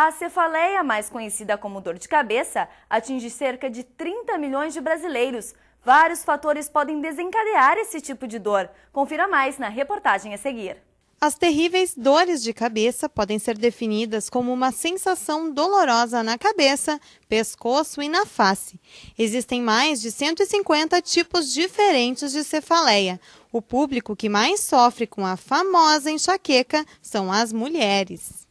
A cefaleia, mais conhecida como dor de cabeça, atinge cerca de 30 milhões de brasileiros. Vários fatores podem desencadear esse tipo de dor. Confira mais na reportagem a seguir. As terríveis dores de cabeça podem ser definidas como uma sensação dolorosa na cabeça, pescoço e na face. Existem mais de 150 tipos diferentes de cefaleia. O público que mais sofre com a famosa enxaqueca são as mulheres.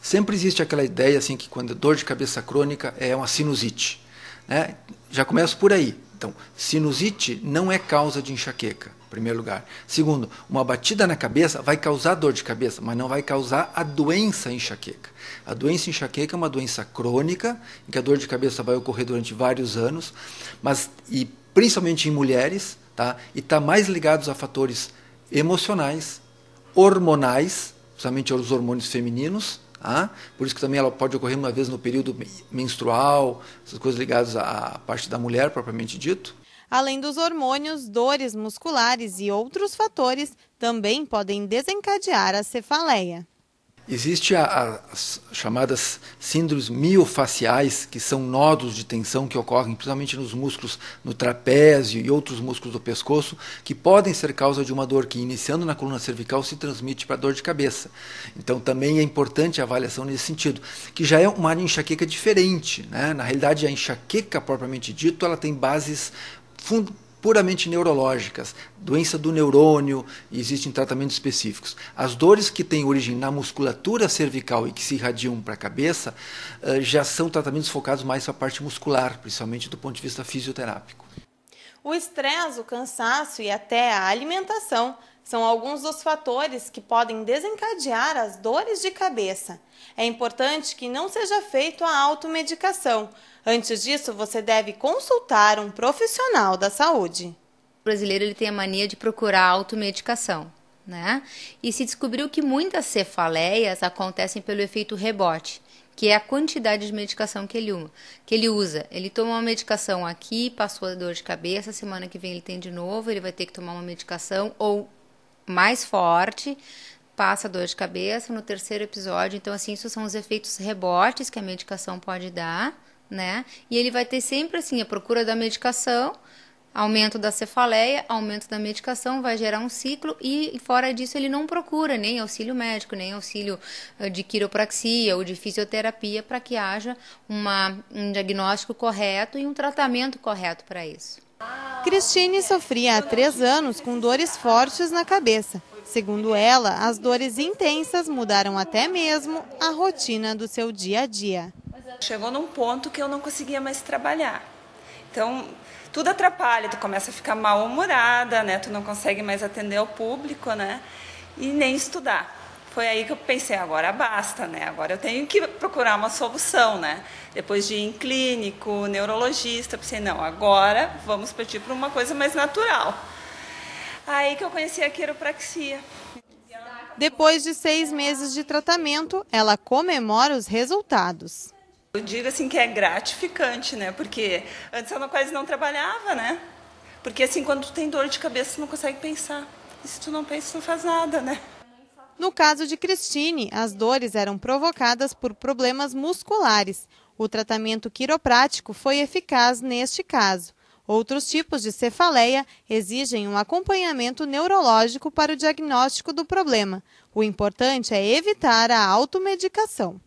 Sempre existe aquela ideia assim que quando é dor de cabeça crônica é uma sinusite. Né? Já começo por aí. Então, sinusite não é causa de enxaqueca, em primeiro lugar. Segundo, uma batida na cabeça vai causar dor de cabeça, mas não vai causar a doença enxaqueca. A doença enxaqueca é uma doença crônica, em que a dor de cabeça vai ocorrer durante vários anos, mas e principalmente em mulheres, tá? E está mais ligados a fatores emocionais, hormonais, principalmente aos hormônios femininos, Tá? Por isso que também ela pode ocorrer uma vez no período menstrual, essas coisas ligadas à parte da mulher propriamente dito. Além dos hormônios, dores musculares e outros fatores também podem desencadear a cefaleia. Existem as chamadas síndromes miofaciais, que são nódulos de tensão que ocorrem principalmente nos músculos no trapézio e outros músculos do pescoço, que podem ser causa de uma dor que, iniciando na coluna cervical, se transmite para dor de cabeça. Então, também é importante a avaliação nesse sentido, que já é uma enxaqueca diferente. Né? Na realidade, a enxaqueca propriamente dito, ela tem bases fundamentais puramente neurológicas, doença do neurônio, existem tratamentos específicos. As dores que têm origem na musculatura cervical e que se irradiam para a cabeça eh, já são tratamentos focados mais para a parte muscular, principalmente do ponto de vista fisioterápico. O estresse, o cansaço e até a alimentação são alguns dos fatores que podem desencadear as dores de cabeça. É importante que não seja feito a automedicação. Antes disso, você deve consultar um profissional da saúde. O brasileiro ele tem a mania de procurar automedicação, né? E se descobriu que muitas cefaleias acontecem pelo efeito rebote que é a quantidade de medicação que ele, que ele usa. Ele toma uma medicação aqui, passou a dor de cabeça, semana que vem ele tem de novo, ele vai ter que tomar uma medicação ou mais forte, passa a dor de cabeça no terceiro episódio. Então, assim, isso são os efeitos rebotes que a medicação pode dar, né? E ele vai ter sempre, assim, a procura da medicação Aumento da cefaleia, aumento da medicação vai gerar um ciclo e fora disso ele não procura nem auxílio médico, nem auxílio eh, de quiropraxia ou de fisioterapia para que haja uma, um diagnóstico correto e um tratamento correto para isso. Cristine sofria há três anos com dores fortes na cabeça. Segundo ela, as dores intensas mudaram até mesmo a rotina do seu dia a dia. Chegou num ponto que eu não conseguia mais trabalhar. Então, tudo atrapalha, tu começa a ficar mal-humorada, né? Tu não consegue mais atender ao público, né? E nem estudar. Foi aí que eu pensei, agora basta, né? Agora eu tenho que procurar uma solução, né? Depois de ir em clínico, neurologista, pensei, não, agora vamos partir para uma coisa mais natural. Aí que eu conheci a quiropraxia. Depois de seis meses de tratamento, ela comemora os resultados eu digo assim que é gratificante, né? Porque antes eu quase não trabalhava, né? Porque assim, quando tu tem dor de cabeça, tu não consegue pensar. E se tu não pensa, tu não faz nada, né? No caso de Cristine, as dores eram provocadas por problemas musculares. O tratamento quiroprático foi eficaz neste caso. Outros tipos de cefaleia exigem um acompanhamento neurológico para o diagnóstico do problema. O importante é evitar a automedicação.